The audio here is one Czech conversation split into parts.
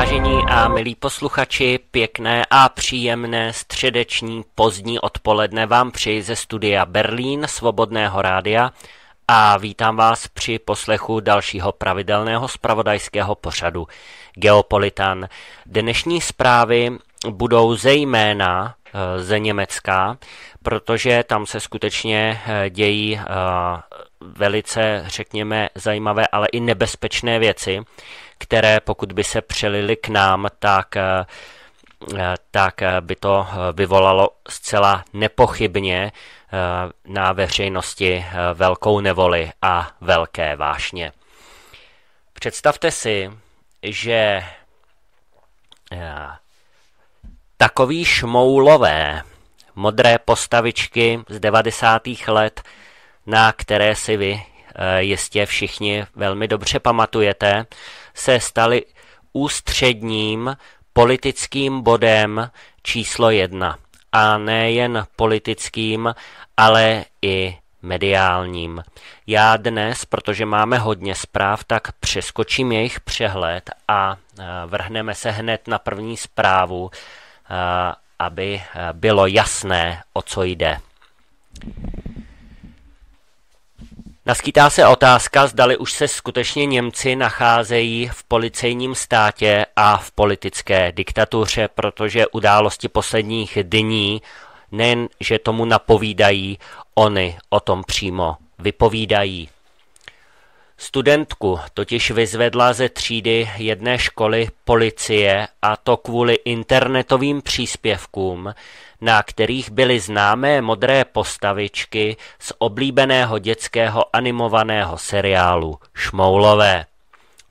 Vážení a milí posluchači, pěkné a příjemné středeční pozdní odpoledne vám přeji ze studia Berlín Svobodného rádia a vítám vás při poslechu dalšího pravidelného spravodajského pořadu Geopolitan. Dnešní zprávy budou zejména eh, ze Německa, protože tam se skutečně eh, dějí eh, velice, řekněme, zajímavé, ale i nebezpečné věci které pokud by se přelili k nám, tak eh, eh, tak eh, by to vyvolalo zcela nepochybně na veřejnosti velkou nevoli a velké vášně. Představte si, že takový šmoulové modré postavičky z 90. let, na které si vy jistě všichni velmi dobře pamatujete, se staly ústředním politickým bodem číslo jedna. A nejen politickým, ale i mediálním. Já dnes, protože máme hodně zpráv, tak přeskočím jejich přehled a e, vrhneme se hned na první zprávu, e, aby e, bylo jasné, o co jde. Naskýtá se otázka, zdali už se skutečně Němci nacházejí v policejním státě a v politické diktatuře, protože události posledních dní nejen, že tomu napovídají, oni o tom přímo vypovídají. Studentku totiž vyzvedla ze třídy jedné školy policie a to kvůli internetovým příspěvkům, na kterých byly známé modré postavičky z oblíbeného dětského animovaného seriálu Šmoulové.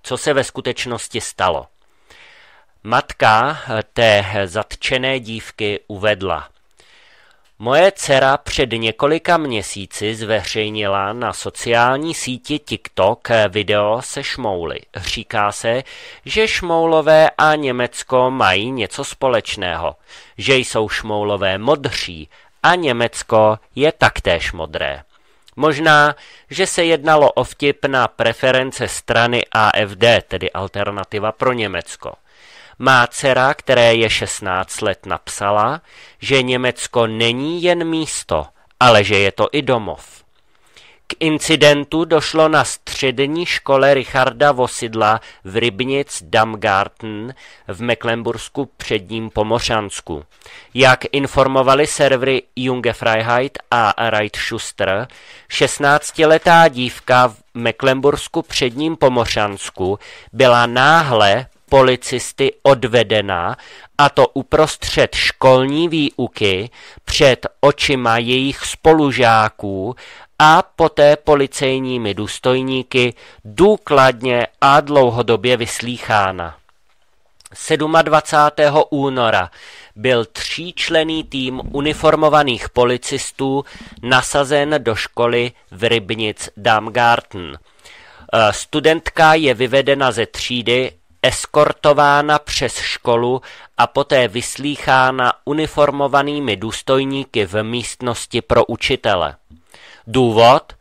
Co se ve skutečnosti stalo? Matka té zatčené dívky uvedla – Moje dcera před několika měsíci zveřejnila na sociální síti TikTok video se šmouly. Říká se, že šmoulové a Německo mají něco společného, že jsou šmoulové modří a Německo je taktéž modré. Možná, že se jednalo o vtip na preference strany AFD, tedy alternativa pro Německo. Má dcera, které je 16 let, napsala, že Německo není jen místo, ale že je to i domov. K incidentu došlo na střední škole Richarda Vosidla v Rybnic Damgarten v Mecklenburgsku předním Pomořansku. Jak informovali servery Junge Freiheit a Right Schuster, 16-letá dívka v Mecklenburgsku předním Pomořansku byla náhle policisty odvedena, a to uprostřed školní výuky, před očima jejich spolužáků a poté policejními důstojníky důkladně a dlouhodobě vyslýchána. 27. února byl tříčlený tým uniformovaných policistů nasazen do školy v Rybnic Damgarten. Eh, studentka je vyvedena ze třídy eskortována přes školu a poté vyslýchána uniformovanými důstojníky v místnosti pro učitele. Důvod?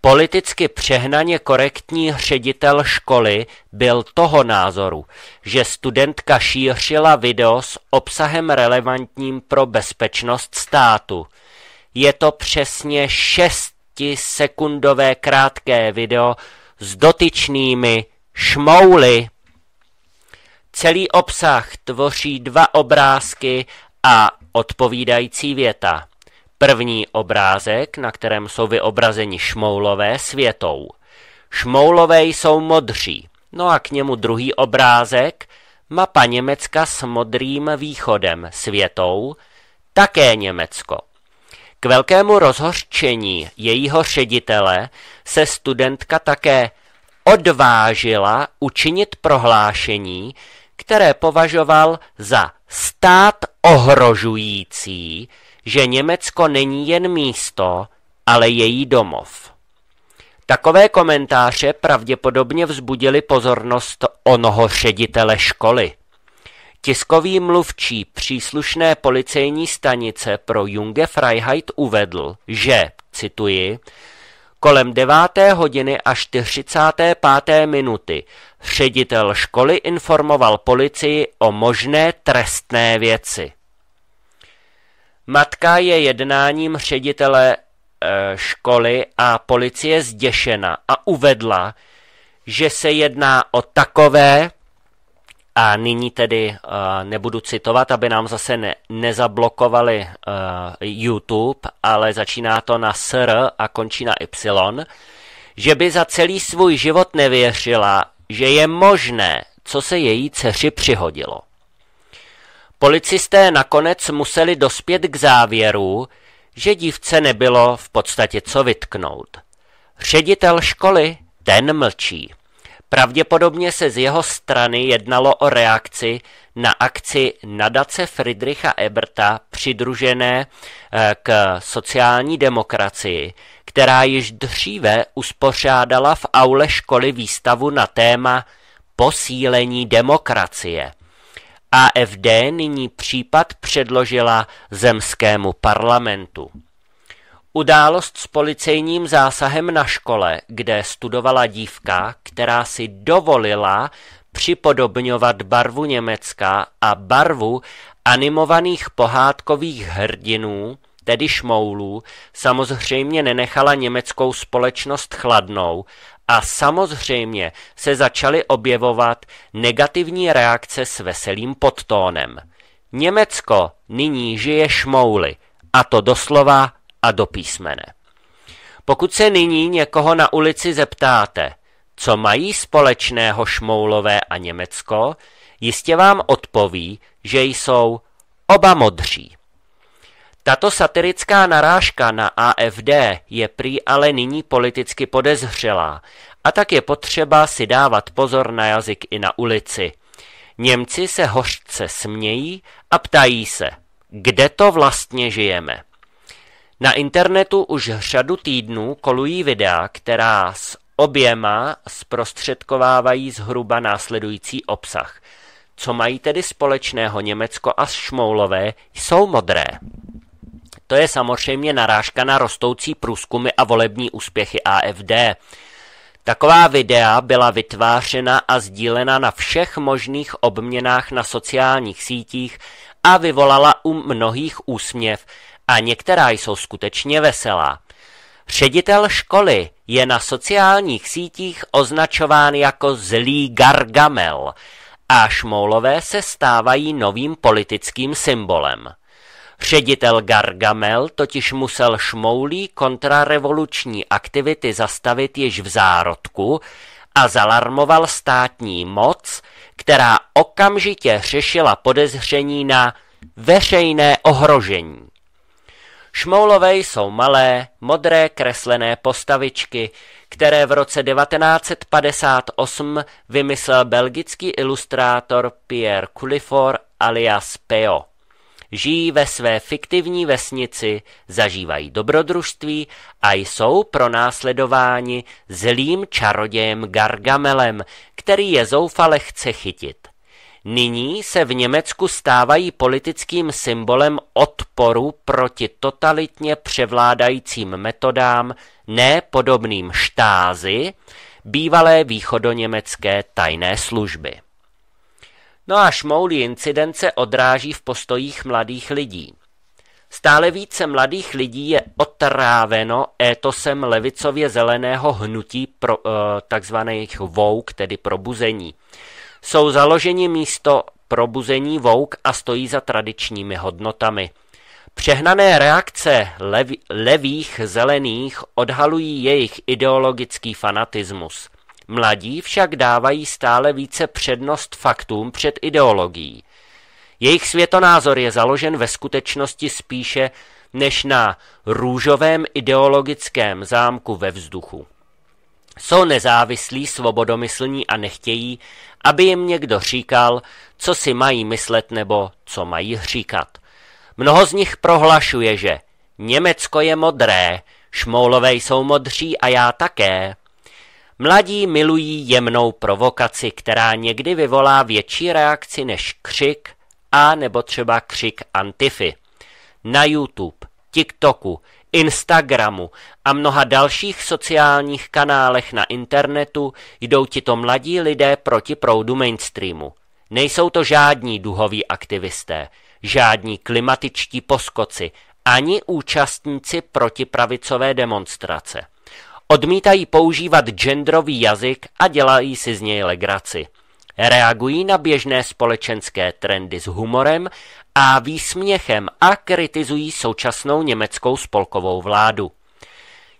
Politicky přehnaně korektní ředitel školy byl toho názoru, že studentka šířila video s obsahem relevantním pro bezpečnost státu. Je to přesně šestisekundové krátké video s dotyčnými šmouly. Celý obsah tvoří dva obrázky a odpovídající věta. První obrázek, na kterém jsou vyobrazeni šmoulové světou. Šmoulové jsou modří. No a k němu druhý obrázek, mapa Německa s modrým východem světou, také Německo. K velkému rozhořčení jejího ředitele se studentka také odvážila učinit prohlášení, které považoval za stát ohrožující, že Německo není jen místo, ale její domov. Takové komentáře pravděpodobně vzbudily pozornost onoho ředitele školy. Tiskový mluvčí příslušné policejní stanice pro Junge Freiheit uvedl, že, cituji, Kolem deváté hodiny a 45. minuty ředitel školy informoval policii o možné trestné věci. Matka je jednáním ředitele eh, školy a policie zděšena a uvedla, že se jedná o takové a nyní tedy uh, nebudu citovat, aby nám zase ne, nezablokovali uh, YouTube, ale začíná to na sr a končí na y, že by za celý svůj život nevěřila, že je možné, co se její dceři přihodilo. Policisté nakonec museli dospět k závěru, že dívce nebylo v podstatě co vytknout. Ředitel školy ten mlčí. Pravděpodobně se z jeho strany jednalo o reakci na akci nadace Friedricha Eberta přidružené eh, k sociální demokracii, která již dříve uspořádala v aule školy výstavu na téma posílení demokracie. AFD nyní případ předložila zemskému parlamentu. Událost s policejním zásahem na škole, kde studovala dívka, která si dovolila připodobňovat barvu Německa a barvu animovaných pohádkových hrdinů, tedy šmoulů, samozřejmě nenechala německou společnost chladnou a samozřejmě se začaly objevovat negativní reakce s veselým podtónem. Německo nyní žije šmouly, a to doslova a do písmene. Pokud se nyní někoho na ulici zeptáte, co mají společného Šmoulové a Německo, jistě vám odpoví, že jsou oba modří. Tato satirická narážka na AFD je prý ale nyní politicky podezřelá a tak je potřeba si dávat pozor na jazyk i na ulici. Němci se hořce smějí a ptají se, kde to vlastně žijeme. Na internetu už řadu týdnů kolují videa, která s oběma zprostředkovávají zhruba následující obsah. Co mají tedy společného Německo a Šmoulové, jsou modré. To je samozřejmě narážka na rostoucí průzkumy a volební úspěchy AFD. Taková videa byla vytvářena a sdílena na všech možných obměnách na sociálních sítích a vyvolala u mnohých úsměv a některá jsou skutečně veselá. Ředitel školy je na sociálních sítích označován jako zlý Gargamel a šmoulové se stávají novým politickým symbolem. Ředitel Gargamel totiž musel šmoulí kontrarevoluční aktivity zastavit již v zárodku a zalarmoval státní moc, která okamžitě řešila podezření na veřejné ohrožení. Šmoulové jsou malé, modré kreslené postavičky, které v roce 1958 vymyslel belgický ilustrátor Pierre Culifor alias Peo. Žijí ve své fiktivní vesnici, zažívají dobrodružství a jsou pronásledováni zlým čarodějem Gargamelem, který je zoufale chce chytit. Nyní se v Německu stávají politickým symbolem odporu proti totalitně převládajícím metodám, nepodobným štázy, bývalé východoněmecké tajné služby. No a šmoulí incident se odráží v postojích mladých lidí. Stále více mladých lidí je otráveno étosem levicově zeleného hnutí pro, e, takzvaných vouk, tedy probuzení – jsou založeni místo probuzení vouk a stojí za tradičními hodnotami. Přehnané reakce lev, levých zelených odhalují jejich ideologický fanatismus. Mladí však dávají stále více přednost faktům před ideologií. Jejich světonázor je založen ve skutečnosti spíše než na růžovém ideologickém zámku ve vzduchu. Jsou nezávislí, svobodomyslní a nechtějí, aby jim někdo říkal, co si mají myslet nebo co mají říkat. Mnoho z nich prohlašuje, že Německo je modré, šmoulové jsou modří a já také. Mladí milují jemnou provokaci, která někdy vyvolá větší reakci než křik a nebo třeba křik antify. Na YouTube, TikToku, Instagramu a mnoha dalších sociálních kanálech na internetu jdou tito mladí lidé proti proudu mainstreamu. Nejsou to žádní duhoví aktivisté, žádní klimatičtí poskoci, ani účastníci protipravicové demonstrace. Odmítají používat genderový jazyk a dělají si z něj legraci. Reagují na běžné společenské trendy s humorem a výsměchem a kritizují současnou německou spolkovou vládu.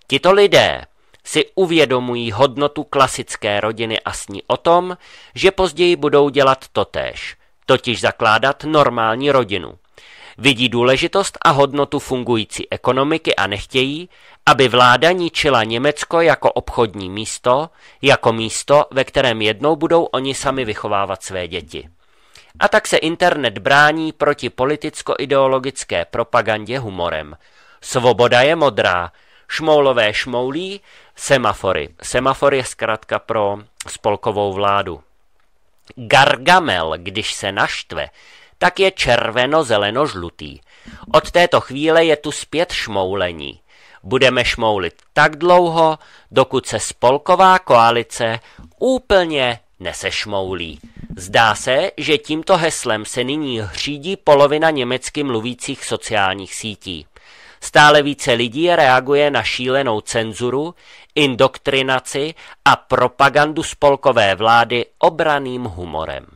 Tito lidé si uvědomují hodnotu klasické rodiny a sní o tom, že později budou dělat totéž, totiž zakládat normální rodinu. Vidí důležitost a hodnotu fungující ekonomiky a nechtějí, aby vláda ničila Německo jako obchodní místo, jako místo, ve kterém jednou budou oni sami vychovávat své děti. A tak se internet brání proti politicko-ideologické propagandě humorem. Svoboda je modrá, šmoulové šmoulí, semafory. Semafor je zkrátka pro spolkovou vládu. Gargamel, když se naštve, tak je červeno-zeleno-žlutý. Od této chvíle je tu zpět šmoulení. Budeme šmoulit tak dlouho, dokud se spolková koalice úplně nesešmoulí. Zdá se, že tímto heslem se nyní hřídí polovina německy mluvících sociálních sítí. Stále více lidí reaguje na šílenou cenzuru, indoktrinaci a propagandu spolkové vlády obraným humorem.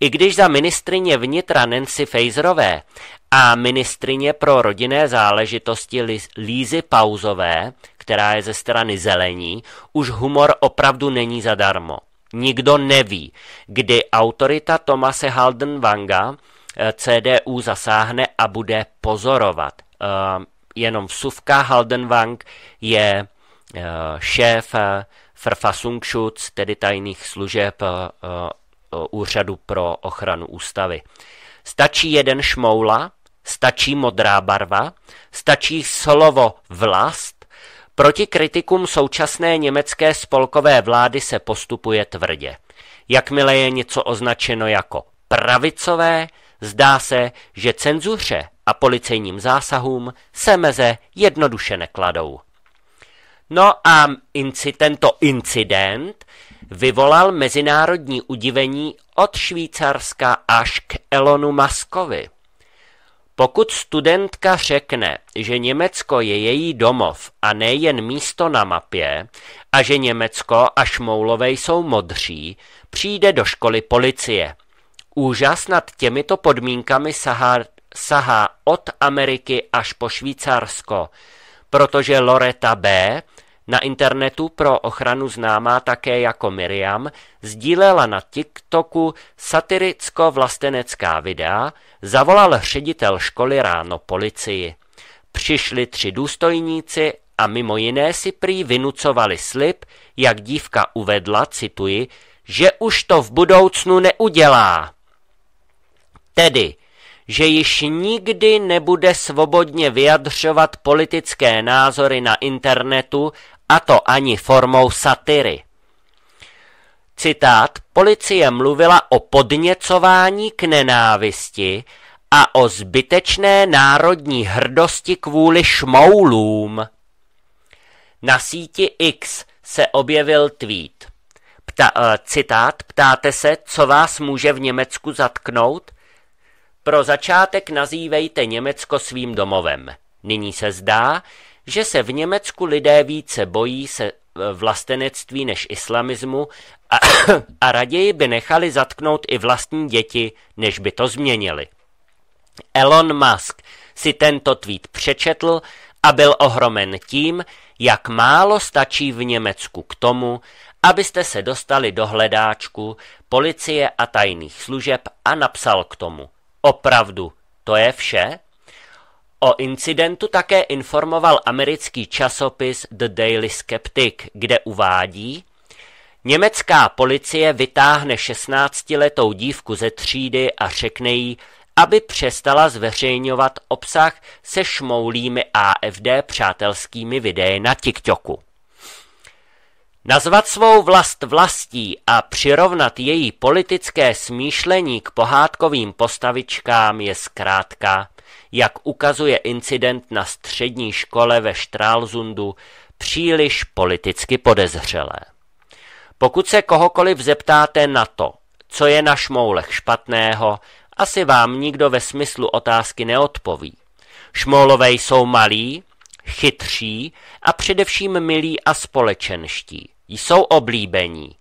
I když za ministrině vnitra Nancy Fejzrové a ministrině pro rodinné záležitosti Lízy Pauzové, která je ze strany zelení, už humor opravdu není zadarmo. Nikdo neví, kdy autorita Tomase Haldenwanga eh, CDU zasáhne a bude pozorovat. Eh, jenom v vsuvka Haldenwang je eh, šéf Frfasungschutz, tedy tajných služeb Úřadu pro ochranu ústavy. Stačí jeden šmoula, stačí modrá barva, stačí slovo vlast Proti kritikům současné německé spolkové vlády se postupuje tvrdě. Jakmile je něco označeno jako pravicové, zdá se, že cenzuře a policejním zásahům se meze jednoduše nekladou. No a inci, tento incident vyvolal mezinárodní udivení od Švýcarska až k Elonu Maskovi. Pokud studentka řekne, že Německo je její domov a nejen místo na mapě a že Německo a Šmoulové jsou modří, přijde do školy policie. Úžas nad těmito podmínkami sahá, sahá od Ameriky až po Švýcarsko, protože Loreta B., na internetu pro ochranu známá také jako Miriam, sdílela na TikToku satiricko-vlastenecká videa, zavolal ředitel školy ráno policii. Přišli tři důstojníci a mimo jiné si prý vynucovali slib, jak dívka uvedla, cituji, že už to v budoucnu neudělá. Tedy, že již nikdy nebude svobodně vyjadřovat politické názory na internetu a to ani formou satiry. Citát, policie mluvila o podněcování k nenávisti a o zbytečné národní hrdosti kvůli šmoulům. Na síti X se objevil tweet. Pta, uh, citát, ptáte se, co vás může v Německu zatknout? Pro začátek nazývejte Německo svým domovem. Nyní se zdá, že se v Německu lidé více bojí se e, vlastenectví než islamismu a, a raději by nechali zatknout i vlastní děti, než by to změnili. Elon Musk si tento tweet přečetl a byl ohromen tím, jak málo stačí v Německu k tomu, abyste se dostali do hledáčku policie a tajných služeb a napsal k tomu. Opravdu, to je vše? O incidentu také informoval americký časopis The Daily Skeptic, kde uvádí, Německá policie vytáhne 16-letou dívku ze třídy a řekne jí, aby přestala zveřejňovat obsah se šmoulými AFD přátelskými videi na TikToku. Nazvat svou vlast vlastí a přirovnat její politické smýšlení k pohádkovým postavičkám je zkrátka jak ukazuje incident na střední škole ve Štrálzundu, příliš politicky podezřelé. Pokud se kohokoliv zeptáte na to, co je na šmoulech špatného, asi vám nikdo ve smyslu otázky neodpoví. Šmoulové jsou malí, chytří a především milí a společenští. Jsou oblíbení.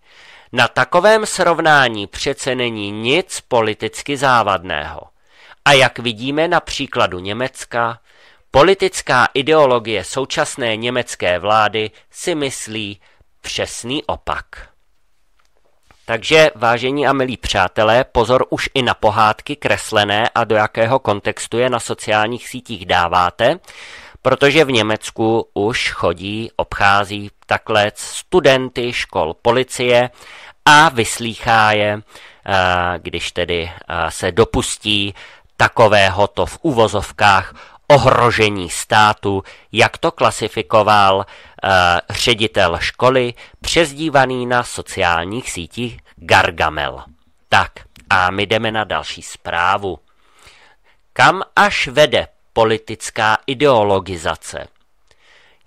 Na takovém srovnání přece není nic politicky závadného. A jak vidíme na příkladu Německa, politická ideologie současné německé vlády si myslí přesný opak. Takže, vážení a milí přátelé, pozor už i na pohádky kreslené a do jakého kontextu je na sociálních sítích dáváte, protože v Německu už chodí, obchází takhle studenty škol policie a vyslýchá je, eh, když tedy eh, se dopustí takovéhoto v uvozovkách ohrožení státu, jak to klasifikoval uh, ředitel školy, přezdívaný na sociálních sítích Gargamel. Tak a my jdeme na další zprávu. Kam až vede politická ideologizace?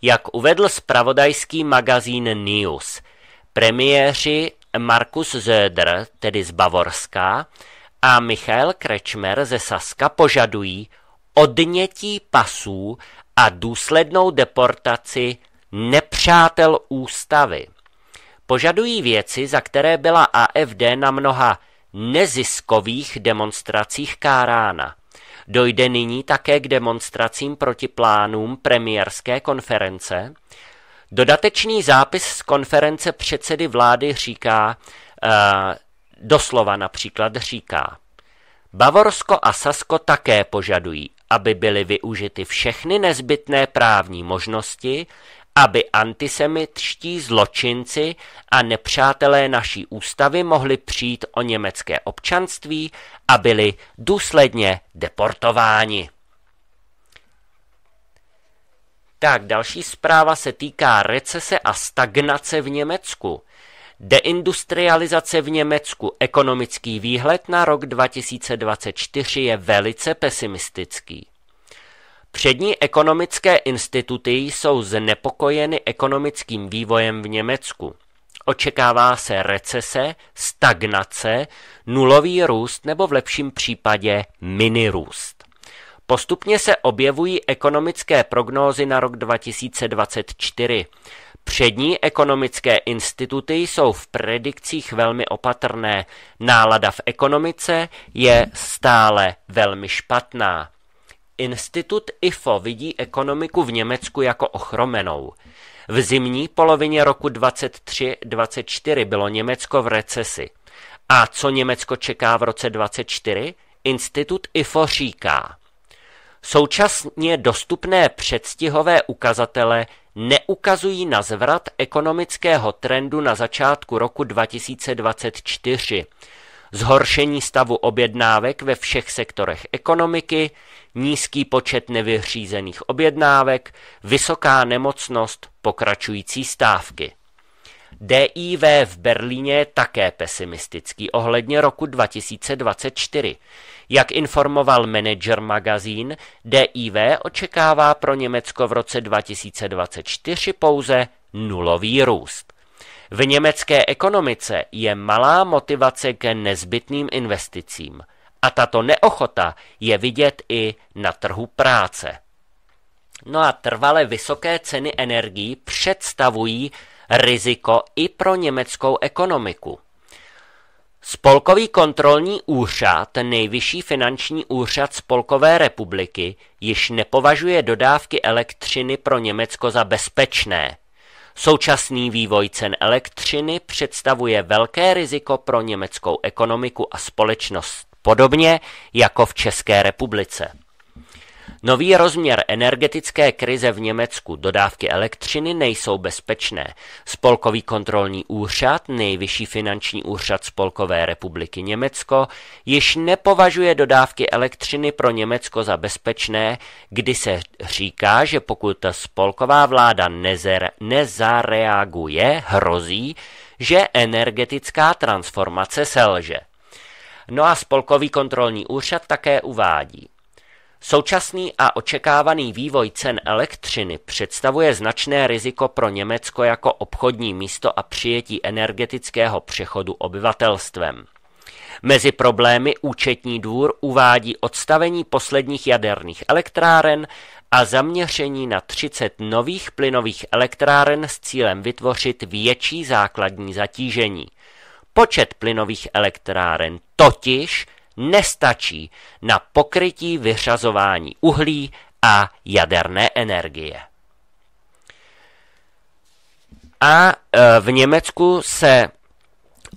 Jak uvedl spravodajský magazín News, premiéři Markus Zöder tedy z Bavorska, a Michael Krečmer ze Saska požadují odnětí pasů a důslednou deportaci nepřátel ústavy. Požadují věci, za které byla AFD na mnoha neziskových demonstracích kárána. Dojde nyní také k demonstracím proti plánům premiérské konference. Dodatečný zápis z konference předsedy vlády říká, uh, Doslova například říká, Bavorsko a Sasko také požadují, aby byly využity všechny nezbytné právní možnosti, aby antisemitští zločinci a nepřátelé naší ústavy mohli přijít o německé občanství a byli důsledně deportováni. Tak, další zpráva se týká recese a stagnace v Německu. Deindustrializace v Německu ekonomický výhled na rok 2024 je velice pesimistický. Přední ekonomické instituty jsou znepokojeny ekonomickým vývojem v Německu. Očekává se recese, stagnace, nulový růst nebo v lepším případě minirůst. Postupně se objevují ekonomické prognózy na rok 2024. Přední ekonomické instituty jsou v predikcích velmi opatrné. Nálada v ekonomice je stále velmi špatná. Institut IFO vidí ekonomiku v Německu jako ochromenou. V zimní polovině roku 23-24 bylo Německo v recesi. A co Německo čeká v roce 24? Institut IFO říká – Současně dostupné předstihové ukazatele neukazují na zvrat ekonomického trendu na začátku roku 2024. Zhoršení stavu objednávek ve všech sektorech ekonomiky, nízký počet nevyřízených objednávek, vysoká nemocnost, pokračující stávky. DIV v Berlíně je také pesimistický ohledně roku 2024. Jak informoval manager magazín, DIV očekává pro Německo v roce 2024 pouze nulový růst. V německé ekonomice je malá motivace ke nezbytným investicím a tato neochota je vidět i na trhu práce. No a trvale vysoké ceny energií představují riziko i pro německou ekonomiku. Spolkový kontrolní úřad, nejvyšší finanční úřad Spolkové republiky, již nepovažuje dodávky elektřiny pro Německo za bezpečné. Současný vývoj cen elektřiny představuje velké riziko pro německou ekonomiku a společnost, podobně jako v České republice. Nový rozměr energetické krize v Německu. Dodávky elektřiny nejsou bezpečné. Spolkový kontrolní úřad, nejvyšší finanční úřad Spolkové republiky Německo, již nepovažuje dodávky elektřiny pro Německo za bezpečné, kdy se říká, že pokud spolková vláda nezer, nezareaguje, hrozí, že energetická transformace selže. No a spolkový kontrolní úřad také uvádí. Současný a očekávaný vývoj cen elektřiny představuje značné riziko pro Německo jako obchodní místo a přijetí energetického přechodu obyvatelstvem. Mezi problémy účetní dvůr uvádí odstavení posledních jaderných elektráren a zaměření na 30 nových plynových elektráren s cílem vytvořit větší základní zatížení. Počet plynových elektráren totiž nestačí na pokrytí vyřazování uhlí a jaderné energie. A e, v Německu se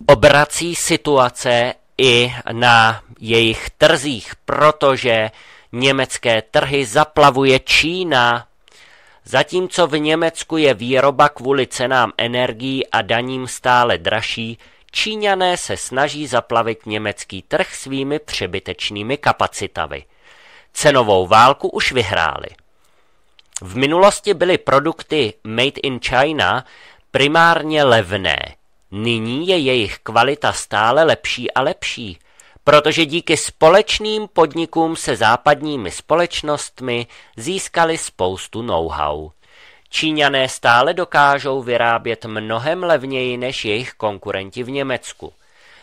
obrací situace i na jejich trzích, protože německé trhy zaplavuje Čína. Zatímco v Německu je výroba kvůli cenám energií a daním stále dražší, Číňané se snaží zaplavit německý trh svými přebytečnými kapacitami. Cenovou válku už vyhráli. V minulosti byly produkty Made in China primárně levné. Nyní je jejich kvalita stále lepší a lepší, protože díky společným podnikům se západními společnostmi získali spoustu know-how. Číňané stále dokážou vyrábět mnohem levněji než jejich konkurenti v Německu.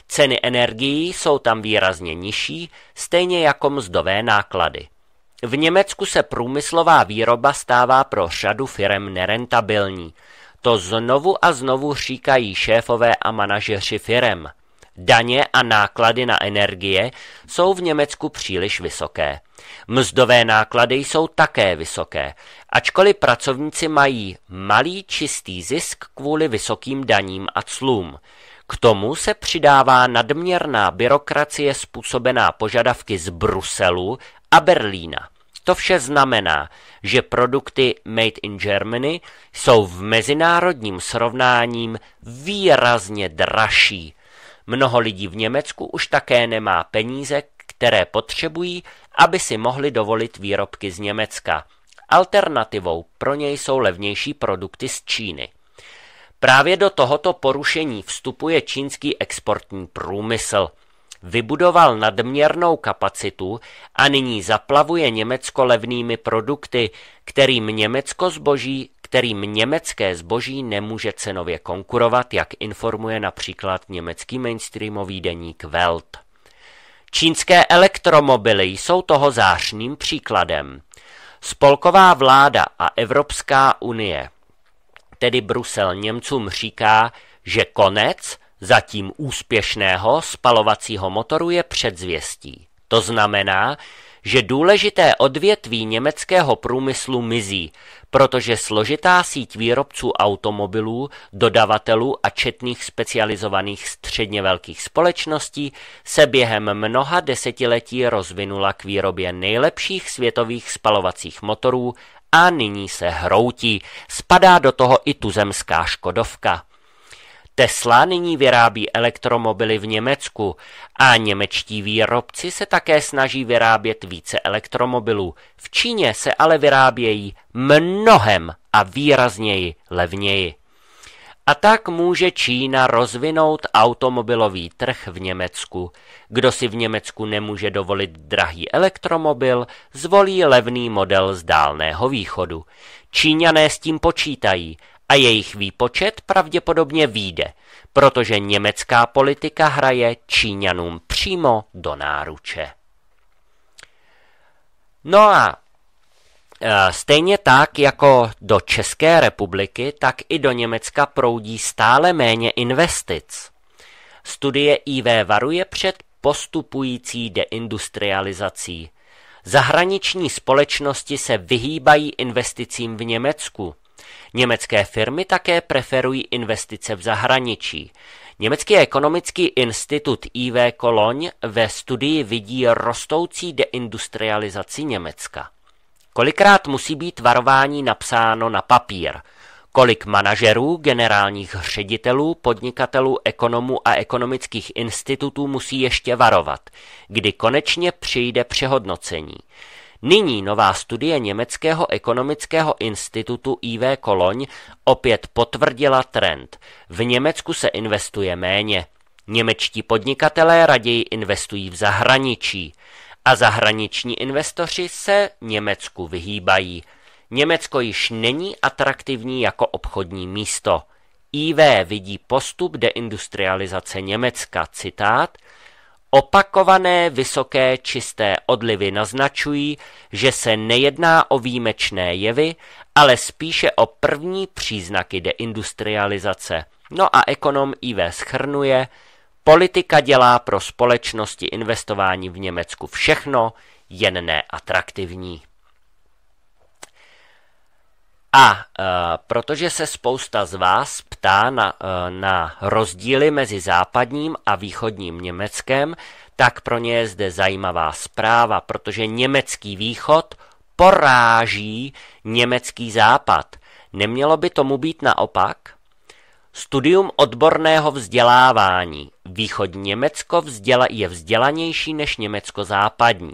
Ceny energií jsou tam výrazně nižší, stejně jako mzdové náklady. V Německu se průmyslová výroba stává pro řadu firem nerentabilní. To znovu a znovu říkají šéfové a manažeři firem. Daně a náklady na energie jsou v Německu příliš vysoké. Mzdové náklady jsou také vysoké. Ačkoliv pracovníci mají malý čistý zisk kvůli vysokým daním a clům. K tomu se přidává nadměrná byrokracie způsobená požadavky z Bruselu a Berlína. To vše znamená, že produkty made in Germany jsou v mezinárodním srovnáním výrazně dražší. Mnoho lidí v Německu už také nemá peníze, které potřebují, aby si mohli dovolit výrobky z Německa. Alternativou pro něj jsou levnější produkty z Číny. Právě do tohoto porušení vstupuje čínský exportní průmysl. Vybudoval nadměrnou kapacitu a nyní zaplavuje Německo levnými produkty, kterým Německo zboží, kterým německé zboží nemůže cenově konkurovat, jak informuje například německý mainstreamový deník Welt. Čínské elektromobily jsou toho zářným příkladem. Spolková vláda a Evropská unie, tedy Brusel Němcům říká, že konec zatím úspěšného spalovacího motoru je předzvěstí. To znamená, že důležité odvětví německého průmyslu mizí, protože složitá síť výrobců automobilů, dodavatelů a četných specializovaných středně velkých společností se během mnoha desetiletí rozvinula k výrobě nejlepších světových spalovacích motorů a nyní se hroutí. Spadá do toho i tuzemská Škodovka. Tesla nyní vyrábí elektromobily v Německu a němečtí výrobci se také snaží vyrábět více elektromobilů. V Číně se ale vyrábějí mnohem a výrazněji levněji. A tak může Čína rozvinout automobilový trh v Německu. Kdo si v Německu nemůže dovolit drahý elektromobil, zvolí levný model z Dálného východu. Číňané s tím počítají a jejich výpočet pravděpodobně výjde, protože německá politika hraje Číňanům přímo do náruče. No a e, Stejně tak jako do České republiky, tak i do Německa proudí stále méně investic. Studie IV varuje před postupující deindustrializací. Zahraniční společnosti se vyhýbají investicím v Německu – Německé firmy také preferují investice v zahraničí. Německý ekonomický institut IV Koloň ve studii vidí rostoucí deindustrializaci Německa. Kolikrát musí být varování napsáno na papír? Kolik manažerů, generálních ředitelů, podnikatelů, ekonomů a ekonomických institutů musí ještě varovat, kdy konečně přijde přehodnocení? Nyní nová studie Německého ekonomického institutu IV Koloň opět potvrdila trend. V Německu se investuje méně. Němečtí podnikatelé raději investují v zahraničí a zahraniční investoři se Německu vyhýbají. Německo již není atraktivní jako obchodní místo. IV vidí postup deindustrializace Německa, citát – Opakované vysoké čisté odlivy naznačují, že se nejedná o výjimečné jevy, ale spíše o první příznaky deindustrializace. No a ekonom IV schrnuje, politika dělá pro společnosti investování v Německu všechno, jen neatraktivní. A e, protože se spousta z vás ptá na, e, na rozdíly mezi západním a východním Německem, tak pro ně je zde zajímavá zpráva, protože německý východ poráží německý západ. Nemělo by tomu být naopak? Studium odborného vzdělávání. Východní Německo vzděla je vzdělanější než Německo západní.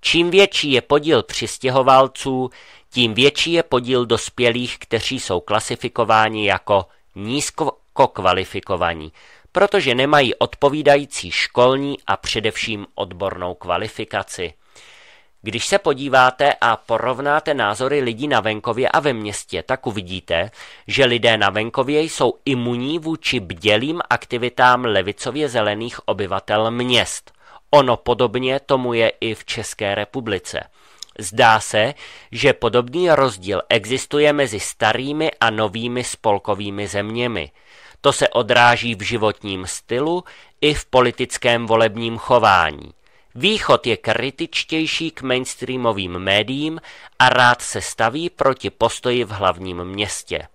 Čím větší je podíl přistěhovalců, tím větší je podíl dospělých, kteří jsou klasifikováni jako nízkokvalifikovaní, protože nemají odpovídající školní a především odbornou kvalifikaci. Když se podíváte a porovnáte názory lidí na venkově a ve městě, tak uvidíte, že lidé na venkově jsou imunní vůči bdělým aktivitám levicově zelených obyvatel měst. Ono podobně tomu je i v České republice. Zdá se, že podobný rozdíl existuje mezi starými a novými spolkovými zeměmi. To se odráží v životním stylu i v politickém volebním chování. Východ je kritičtější k mainstreamovým médiím a rád se staví proti postoji v hlavním městě.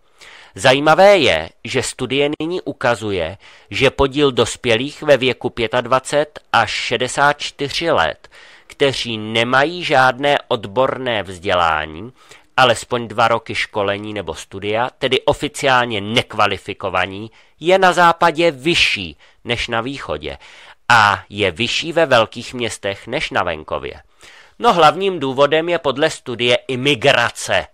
Zajímavé je, že studie nyní ukazuje, že podíl dospělých ve věku 25 až 64 let kteří nemají žádné odborné vzdělání, alespoň dva roky školení nebo studia, tedy oficiálně nekvalifikovaní, je na západě vyšší než na východě a je vyšší ve velkých městech než na venkově. No hlavním důvodem je podle studie imigrace,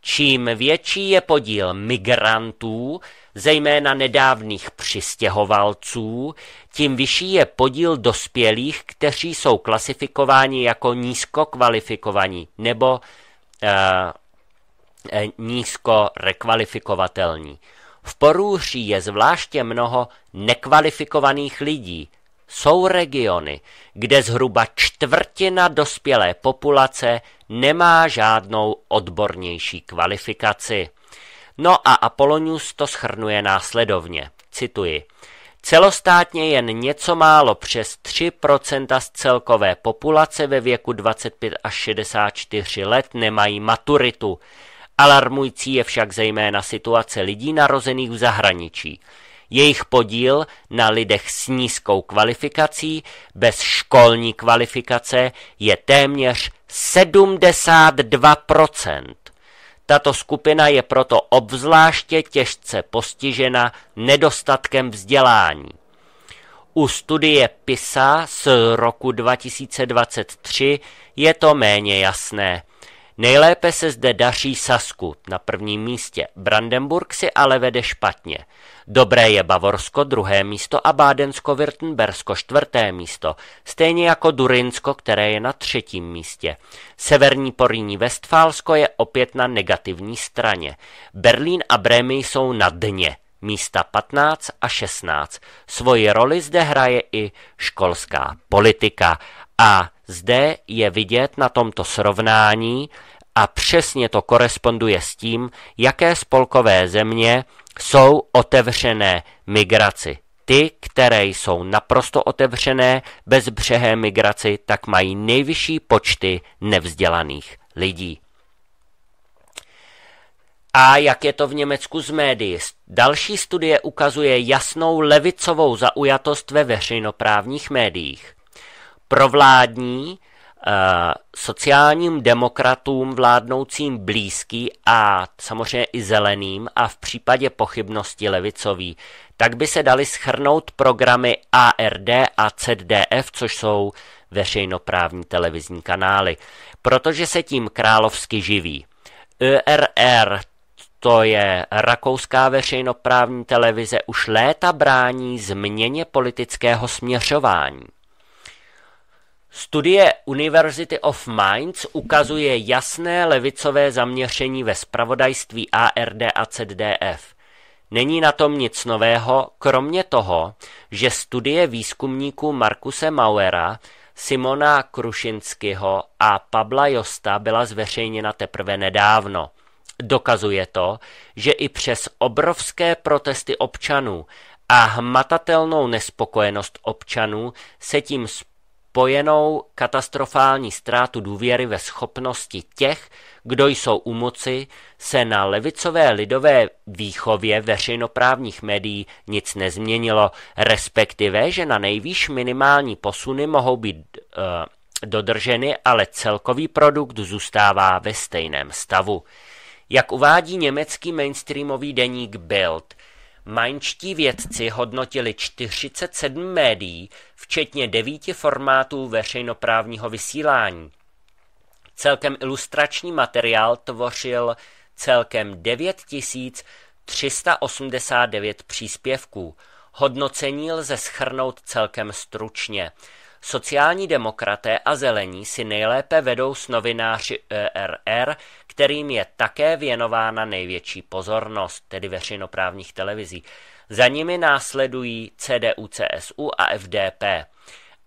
Čím větší je podíl migrantů, zejména nedávných přistěhovalců, tím vyšší je podíl dospělých, kteří jsou klasifikováni jako nízkokvalifikovaní nebo eh, eh nízko rekvalifikovatelní. V porůří je zvláště mnoho nekvalifikovaných lidí, jsou regiony, kde zhruba čtvrtina dospělé populace nemá žádnou odbornější kvalifikaci. No a Apollonius to schrnuje následovně, cituji. Celostátně jen něco málo přes 3% z celkové populace ve věku 25 až 64 let nemají maturitu. Alarmující je však zejména situace lidí narozených v zahraničí. Jejich podíl na lidech s nízkou kvalifikací bez školní kvalifikace je téměř 72%. Tato skupina je proto obzvláště těžce postižena nedostatkem vzdělání. U studie PISA z roku 2023 je to méně jasné. Nejlépe se zde daří Sasku na prvním místě, Brandenburg si ale vede špatně. Dobré je Bavorsko druhé místo a Bádensko-Württembersko čtvrté místo, stejně jako Durinsko, které je na třetím místě. Severní Poríní Westfálsko je opět na negativní straně. Berlín a Brémy jsou na dně místa 15 a 16. Svoji roli zde hraje i školská politika a zde je vidět na tomto srovnání a přesně to koresponduje s tím, jaké spolkové země jsou otevřené migraci. Ty, které jsou naprosto otevřené břehé migraci, tak mají nejvyšší počty nevzdělaných lidí. A jak je to v Německu z médií? Další studie ukazuje jasnou levicovou zaujatost ve veřejnoprávních médiích provládní, eh, sociálním demokratům vládnoucím blízký a samozřejmě i zeleným a v případě pochybnosti levicový, tak by se daly schrnout programy ARD a ZDF, což jsou veřejnoprávní televizní kanály, protože se tím královsky živí. ÖRR, to je rakouská veřejnoprávní televize, už léta brání změně politického směřování. Studie University of Mainz ukazuje jasné levicové zaměření ve spravodajství ARD a CDF. Není na tom nic nového, kromě toho, že studie výzkumníků Markuse Mauera, Simona Krušinského a Pabla Josta byla zveřejněna teprve nedávno. Dokazuje to, že i přes obrovské protesty občanů a hmatatelnou nespokojenost občanů se tím spojenou katastrofální ztrátu důvěry ve schopnosti těch, kdo jsou u moci, se na levicové lidové výchově veřejnoprávních médií nic nezměnilo, respektive, že na nejvýš minimální posuny mohou být e, dodrženy, ale celkový produkt zůstává ve stejném stavu. Jak uvádí německý mainstreamový deník Bild, Mainští vědci hodnotili 47 médií, včetně devíti formátů veřejnoprávního vysílání. Celkem ilustrační materiál tvořil celkem 9389 příspěvků. Hodnocení lze schrnout celkem stručně. Sociální demokraté a zelení si nejlépe vedou s novináři ERR, kterým je také věnována největší pozornost, tedy veřejnoprávních televizí. Za nimi následují CDU, CSU a FDP.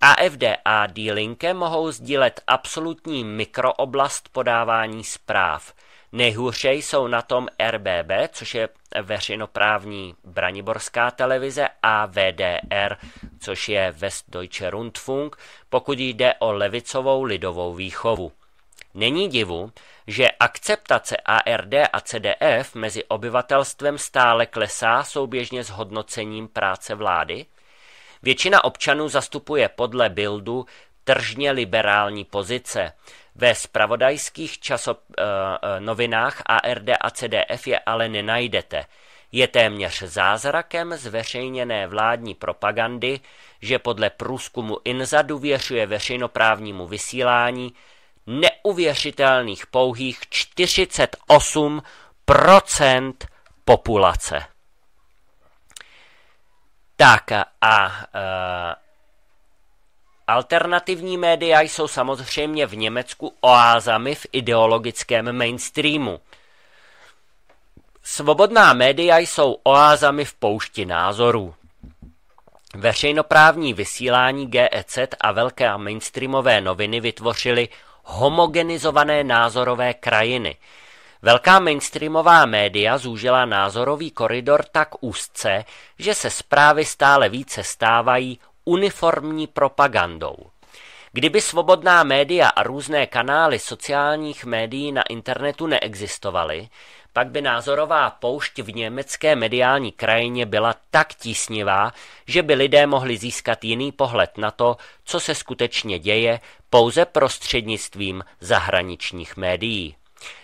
AFD a D-Linke mohou sdílet absolutní mikrooblast podávání zpráv. Nejhůře jsou na tom RBB, což je veřejnoprávní braniborská televize, a VDR, což je Westdeutsche Rundfunk, pokud jde o levicovou lidovou výchovu. Není divu, že akceptace ARD a CDF mezi obyvatelstvem stále klesá souběžně s hodnocením práce vlády? Většina občanů zastupuje podle Bildu tržně liberální pozice. Ve spravodajských časop, eh, eh novinách ARD a CDF je ale nenajdete. Je téměř zázrakem zveřejněné vládní propagandy, že podle průzkumu INZA důvěřuje veřejnoprávnímu vysílání neuvěřitelných pouhých 48 populace. Tak a a eh, alternativní média jsou samozřejmě v Německu oázami v ideologickém mainstreamu. Svobodná média jsou oázami v poušti názorů. Veřejnoprávní vysílání GEZ a velké mainstreamové noviny vytvořily homogenizované názorové krajiny. Velká mainstreamová média zúžila názorový koridor tak úzce, že se zprávy stále více stávají uniformní propagandou. Kdyby svobodná média a různé kanály sociálních médií na internetu neexistovaly, pak by názorová poušť v německé mediální krajině byla tak tísnivá, že by lidé mohli získat jiný pohled na to, co se skutečně děje pouze prostřednictvím zahraničních médií.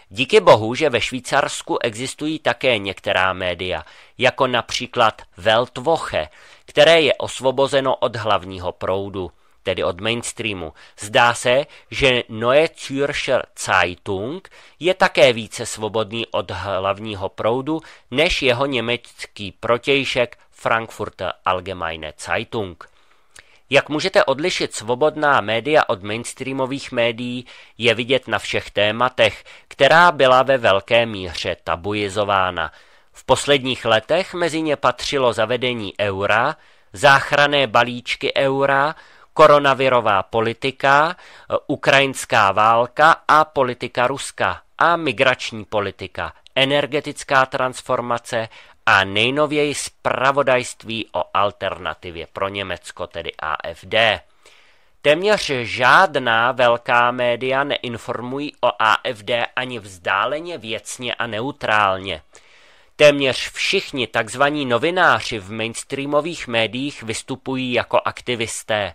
Díky bohu, že ve Švýcarsku existují také některá média, jako například Weltwoche, které je osvobozeno od hlavního proudu tedy od mainstreamu. Zdá se, že Neue Zürcher Zeitung je také více svobodný od hlavního proudu než jeho německý protějšek Frankfurter Allgemeine Zeitung. Jak můžete odlišit svobodná média od mainstreamových médií, je vidět na všech tématech, která byla ve velké míře tabuizována. V posledních letech mezi ně patřilo zavedení eura, záchrané balíčky eura, koronavirová politika, eh, ukrajinská válka a politika Ruska a migrační politika, energetická transformace a nejnověji zpravodajství o alternativě pro Německo, tedy AFD. Téměř žádná velká média neinformují o AFD ani vzdáleně, věcně a neutrálně. Téměř všichni takzvaní novináři v mainstreamových médiích vystupují jako aktivisté.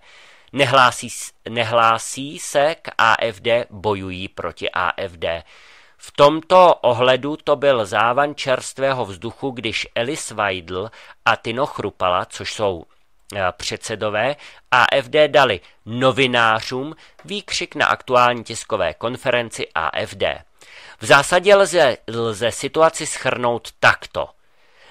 Nehlásí, nehlásí se k AFD, bojují proti AFD. V tomto ohledu to byl závan čerstvého vzduchu, když Elis Weidl a Tino Chrupala, což jsou eh, předsedové AFD dali novinářům výkřik na aktuální tiskové konferenci AFD. V zásadě lze, lze situaci schrnout takto –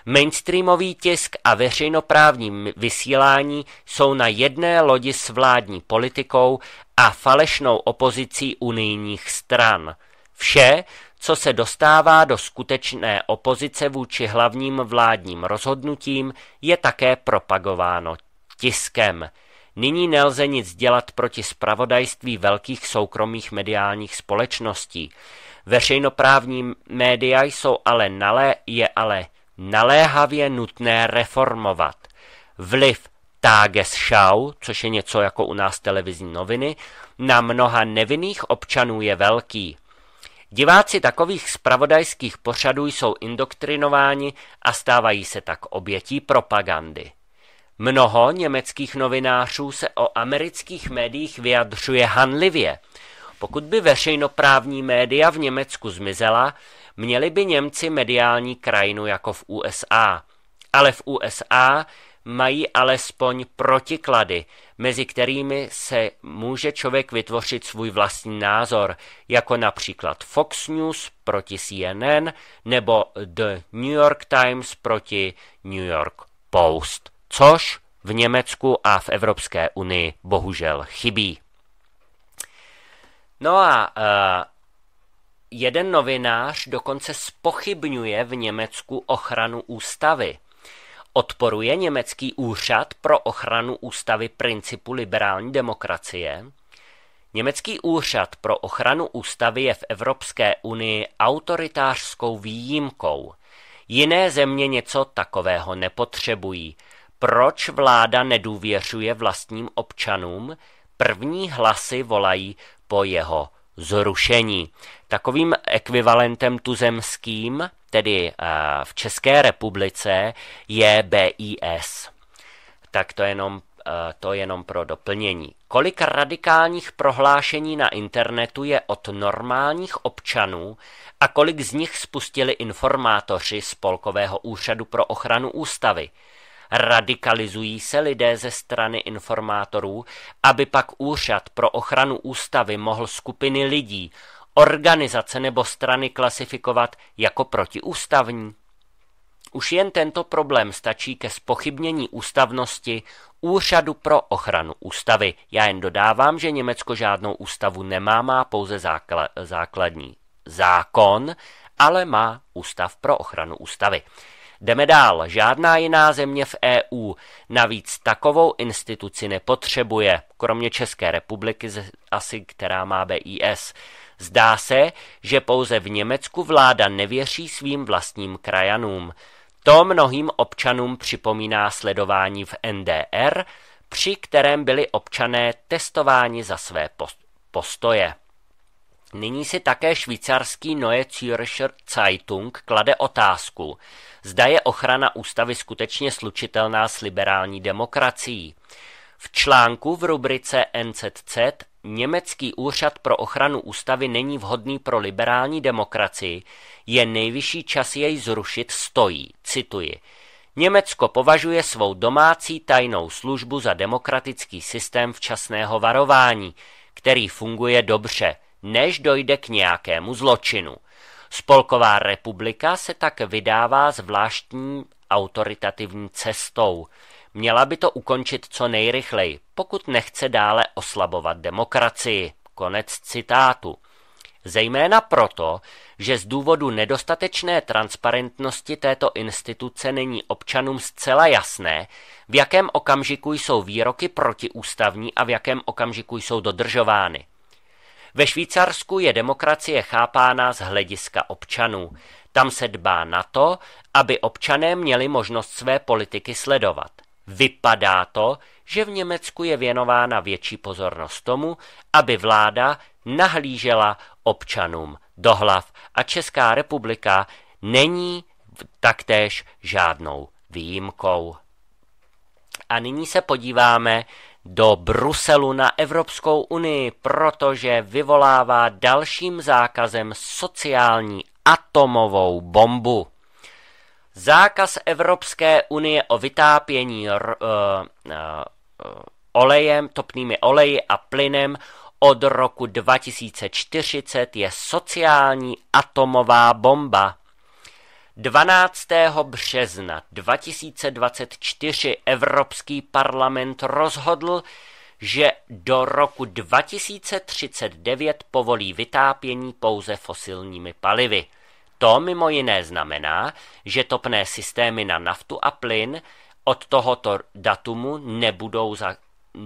Mainstreamový tisk a veřejnoprávní vysílání jsou na jedné lodi s vládní politikou a falešnou opozicí unijních stran. Vše, co se dostává do skutečné opozice vůči hlavním vládním rozhodnutím, je také propagováno tiskem. Nyní nelze nic dělat proti spravodajství velkých soukromých mediálních společností. Veřejnoprávní média jsou ale nalé, je ale naléhavě nutné reformovat. Vliv Tagesschau, což je něco jako u nás televizní noviny, na mnoha nevinných občanů je velký. Diváci takových spravodajských pořadů jsou indoktrinováni a stávají se tak obětí propagandy. Mnoho německých novinářů se o amerických médiích vyjadřuje hanlivě. Pokud by veřejnoprávní média v Německu zmizela, Měli by Němci mediální krajinu jako v USA. Ale v USA mají alespoň protiklady, mezi kterými se může člověk vytvořit svůj vlastní názor, jako například Fox News proti CNN nebo The New York Times proti New York Post, což v Německu a v Evropské unii bohužel chybí. No a uh, Jeden novinář dokonce spochybňuje v Německu ochranu ústavy. Odporuje Německý úřad pro ochranu ústavy principu liberální demokracie? Německý úřad pro ochranu ústavy je v Evropské unii autoritářskou výjimkou. Jiné země něco takového nepotřebují. Proč vláda nedůvěřuje vlastním občanům? První hlasy volají po jeho zrušení. Takovým ekvivalentem tuzemským, tedy eh, v České republice, je BIS. Tak to jenom, eh, to jenom pro doplnění. Kolik radikálních prohlášení na internetu je od normálních občanů a kolik z nich spustili informátoři Spolkového úřadu pro ochranu ústavy? Radikalizují se lidé ze strany informátorů, aby pak úřad pro ochranu ústavy mohl skupiny lidí, organizace nebo strany klasifikovat jako protiústavní. Už jen tento problém stačí ke spochybnění ústavnosti Úřadu pro ochranu ústavy. Já jen dodávám, že Německo žádnou ústavu nemá, má pouze zákla, základní zákon, ale má Ústav pro ochranu ústavy. Jdeme dál. Žádná jiná země v EU navíc takovou instituci nepotřebuje, kromě České republiky asi, která má BIS. Zdá se, že pouze v Německu vláda nevěří svým vlastním krajanům. To mnohým občanům připomíná sledování v NDR, při kterém byli občané testováni za své postoje. Nyní si také švýcarský Neue Zürcher Zeitung klade otázku, zda je ochrana ústavy skutečně slučitelná s liberální demokracií. V článku v rubrice NZZ Německý úřad pro ochranu ústavy není vhodný pro liberální demokracii, je nejvyšší čas jej zrušit stojí, cituji. Německo považuje svou domácí tajnou službu za demokratický systém včasného varování, který funguje dobře než dojde k nějakému zločinu. Spolková republika se tak vydává zvláštní autoritativní cestou. Měla by to ukončit co nejrychleji, pokud nechce dále oslabovat demokracii. Konec citátu. Zejména proto, že z důvodu nedostatečné transparentnosti této instituce není občanům zcela jasné, v jakém okamžiku jsou výroky protiústavní a v jakém okamžiku jsou dodržovány. Ve Švýcarsku je demokracie chápána z hlediska občanů. Tam se dbá na to, aby občané měli možnost své politiky sledovat. Vypadá to, že v Německu je věnována větší pozornost tomu, aby vláda nahlížela občanům do hlav a Česká republika není taktéž žádnou výjimkou. A nyní se podíváme do Bruselu na Evropskou unii, protože vyvolává dalším zákazem sociální atomovou bombu. Zákaz Evropské unie o vytápění r, uh, uh, olejem, topnými oleji a plynem od roku 2040 je sociální atomová bomba. 12. března 2024 Evropský parlament rozhodl, že do roku 2039 povolí vytápění pouze fosilními palivy. To mimo jiné znamená, že topné systémy na naftu a plyn od tohoto datumu nebudou za, uh,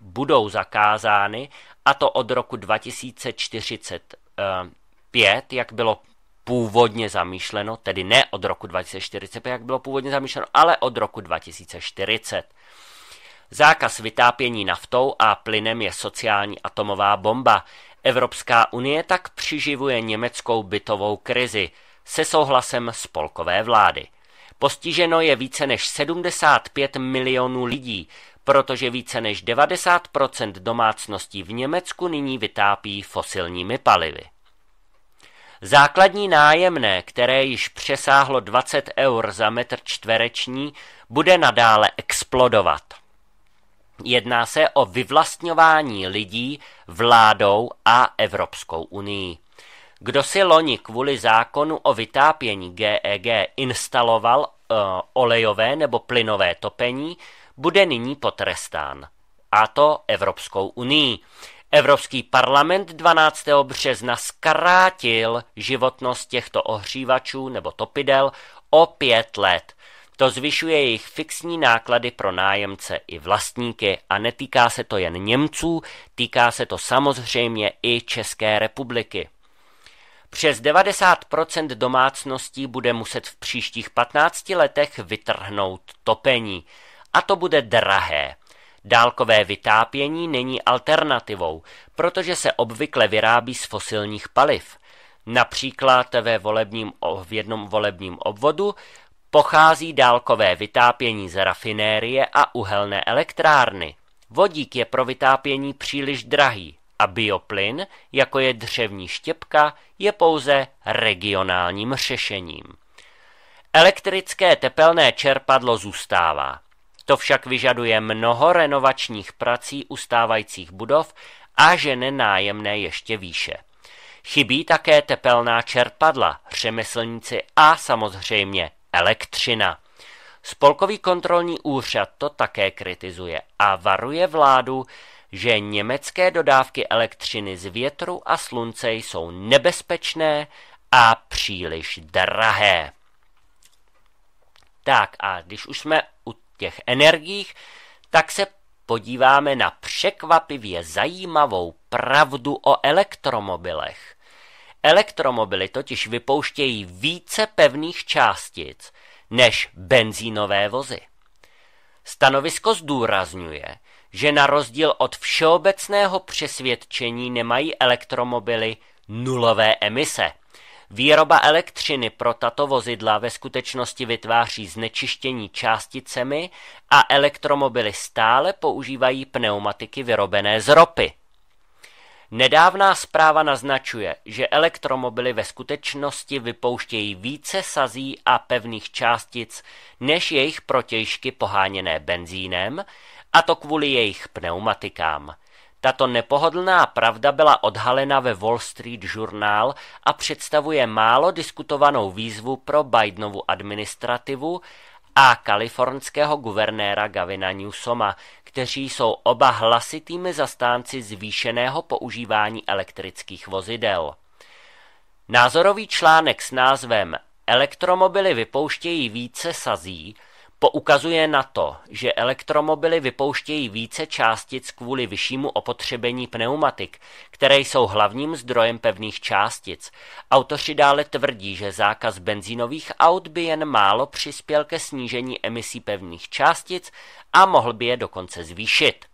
budou zakázány, a to od roku 2045, e, jak bylo původně zamýšleno, tedy ne od roku 2045, jak bylo původně zamýšleno, ale od roku 2040. Zákaz vytápění naftou a plynem je sociální atomová bomba. Evropská unie tak přiživuje německou bytovou krizi se souhlasem spolkové vlády. Postiženo je více než 75 milionů lidí, protože více než 90 domácností v Německu nyní vytápí fosilními palivy. Základní nájemné, které již přesáhlo 20 eur za metr čtvereční, bude nadále explodovat. Jedná se o vyvlastňování lidí vládou a Evropskou unii. Kdo si loni kvůli zákonu o vytápění GEG e instaloval e, olejové nebo plynové topení, bude nyní potrestán. A to Evropskou unii. Evropský parlament 12. března zkrátil životnost těchto ohřívačů nebo topidel o pět let. To zvyšuje jejich fixní náklady pro nájemce i vlastníky a netýká se to jen Němců, týká se to samozřejmě i České republiky. Přes 90 domácností bude muset v příštích 15 letech vytrhnout topení. A to bude drahé. Dálkové vytápění není alternativou, protože se obvykle vyrábí z fosilních paliv. Například ve volebním, v jednom volebním obvodu pochází dálkové vytápění z rafinérie a uhelné elektrárny. Vodík je pro vytápění příliš drahý a bioplyn, jako je dřevní štěpka, je pouze regionálním řešením. Elektrické tepelné čerpadlo zůstává. To však vyžaduje mnoho renovačních prací ustávajících budov a žene nájemné ještě výše. Chybí také tepelná čerpadla, řemeslníci a samozřejmě elektřina. Spolkový kontrolní úřad to také kritizuje a varuje vládu, že německé dodávky elektřiny z větru a slunce jsou nebezpečné a příliš drahé. Tak a když už jsme u těch energiích, tak se podíváme na překvapivě zajímavou pravdu o elektromobilech. Elektromobily totiž vypouštějí více pevných částic než benzínové vozy. Stanovisko zdůrazňuje, že na rozdíl od všeobecného přesvědčení nemají elektromobily nulové emise – Výroba elektřiny pro tato vozidla ve skutečnosti vytváří znečištění částicemi a elektromobily stále používají pneumatiky vyrobené z ropy. Nedávná zpráva naznačuje, že elektromobily ve skutečnosti vypouštějí více sazí a pevných částic než jejich protějšky poháněné benzínem, a to kvůli jejich pneumatikám. Tato nepohodlná pravda byla odhalena ve Wall Street Journal a představuje málo diskutovanou výzvu pro Bidenovu administrativu a kalifornského guvernéra Gavina Newsoma, kteří jsou oba hlasitými zastánci zvýšeného používání elektrických vozidel. Názorový článek s názvem Elektromobily vypouštějí více sazí Poukazuje na to, že elektromobily vypouštějí více částic kvůli vyššímu opotřebení pneumatik, které jsou hlavním zdrojem pevných částic. Autoři dále tvrdí, že zákaz benzínových aut by jen málo přispěl ke snížení emisí pevných částic a mohl by je dokonce zvýšit.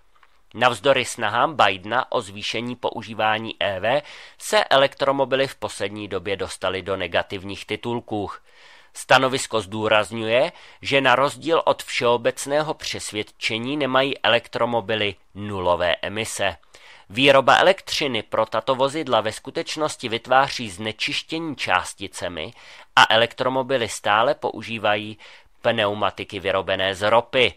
Navzdory snahám Bidena o zvýšení používání EV se elektromobily v poslední době dostaly do negativních titulků. Stanovisko zdůrazňuje, že na rozdíl od všeobecného přesvědčení nemají elektromobily nulové emise. Výroba elektřiny pro tato vozidla ve skutečnosti vytváří znečištění částicemi a elektromobily stále používají pneumatiky vyrobené z ropy.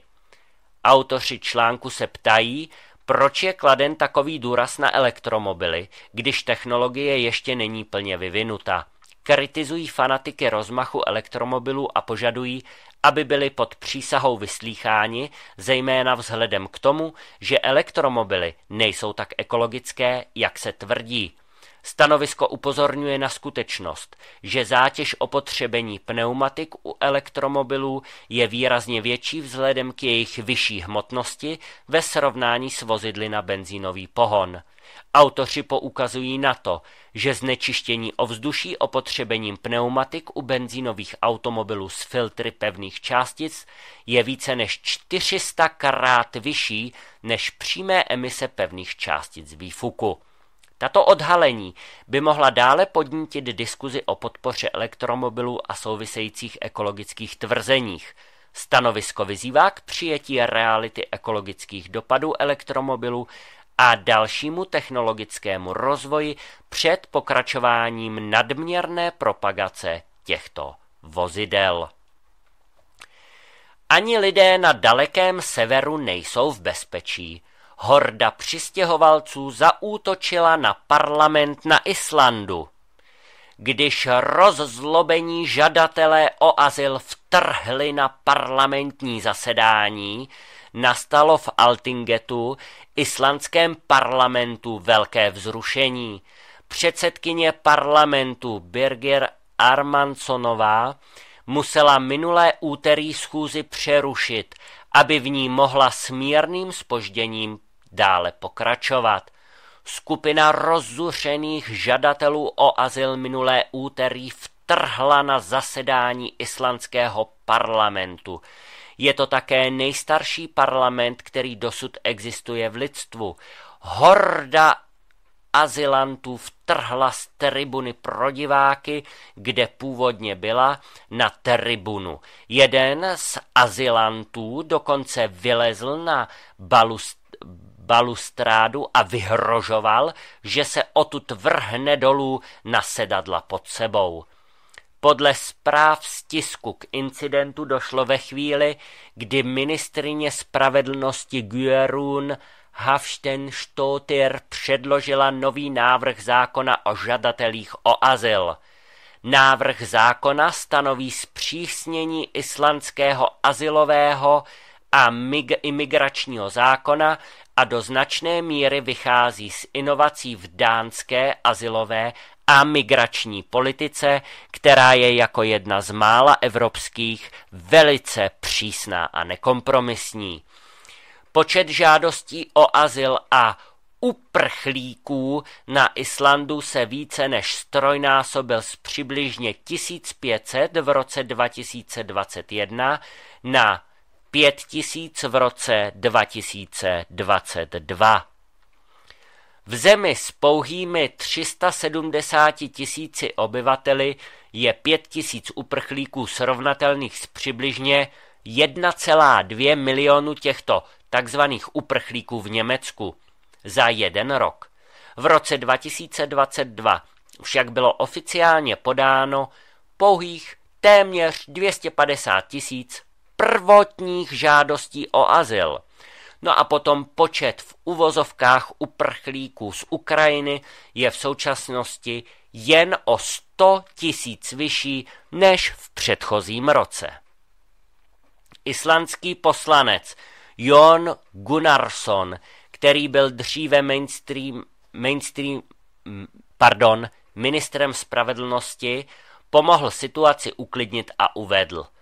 Autoři článku se ptají, proč je kladen takový důraz na elektromobily, když technologie ještě není plně vyvinuta kritizují fanatiky rozmachu elektromobilů a požadují, aby byli pod přísahou vyslýcháni, zejména vzhledem k tomu, že elektromobily nejsou tak ekologické, jak se tvrdí. Stanovisko upozorňuje na skutečnost, že zátěž opotřebení pneumatik u elektromobilů je výrazně větší vzhledem k jejich vyšší hmotnosti ve srovnání s vozidly na benzínový pohon. Autoři poukazují na to, že znečištění ovzduší opotřebením pneumatik u benzínových automobilů s filtry pevných částic je více než 400 krát vyšší než přímé emise pevných částic výfuku. Tato odhalení by mohla dále podnítit diskuzi o podpoře elektromobilů a souvisejících ekologických tvrzeních. Stanovisko vyzývá k přijetí reality ekologických dopadů elektromobilů a dalšímu technologickému rozvoji před pokračováním nadměrné propagace těchto vozidel. Ani lidé na dalekém severu nejsou v bezpečí. Horda přistěhovalců zaútočila na parlament na Islandu. Když rozzlobení žadatelé o azyl vtrhli na parlamentní zasedání, nastalo v Altingetu, islandském parlamentu, velké vzrušení. Předsedkyně parlamentu Birger Armansonová musela minulé úterý schůzi přerušit, aby v ní mohla s mírným spožděním dále pokračovat. Skupina rozzuřených žadatelů o azyl minulé úterý vtrhla na zasedání islandského parlamentu. Je to také nejstarší parlament, který dosud existuje v lidstvu. Horda azylantů vtrhla z tribuny pro diváky, kde původně byla, na tribunu. Jeden z azylantů dokonce vylezl na balust balustrádu a vyhrožoval, že se otud vrhne dolů na sedadla pod sebou. Podle zpráv z tisku k incidentu došlo ve chvíli, kdy ministrině spravedlnosti Guerun Hafstenstotir předložila nový návrh zákona o žadatelích o azyl. Návrh zákona stanoví zpřísnění islandského azylového a imigračního zákona a do značné míry vychází z inovací v dánské asilové a migrační politice, která je jako jedna z mála evropských velice přísná a nekompromisní. Počet žádostí o azyl a uprchlíků na Islandu se více než strojnásobil z přibližně 1500 v roce 2021 na 5 tisíc v roce 2022. V zemi s pouhými 370 tisíci obyvateli je 5 tisíc uprchlíků srovnatelných s přibližně 1,2 milionu těchto takzvaných uprchlíků v Německu za jeden rok. V roce 2022 však bylo oficiálně podáno pouhých téměř 250 tisíc prvotních žádostí o azyl. No a potom počet v uvozovkách uprchlíků z Ukrajiny je v současnosti jen o 100 tisíc vyšší než v předchozím roce. Islandský poslanec Jon Gunnarsson, který byl dříve mainstream, mainstream, pardon, ministrem spravedlnosti, pomohl situaci uklidnit a uvedl –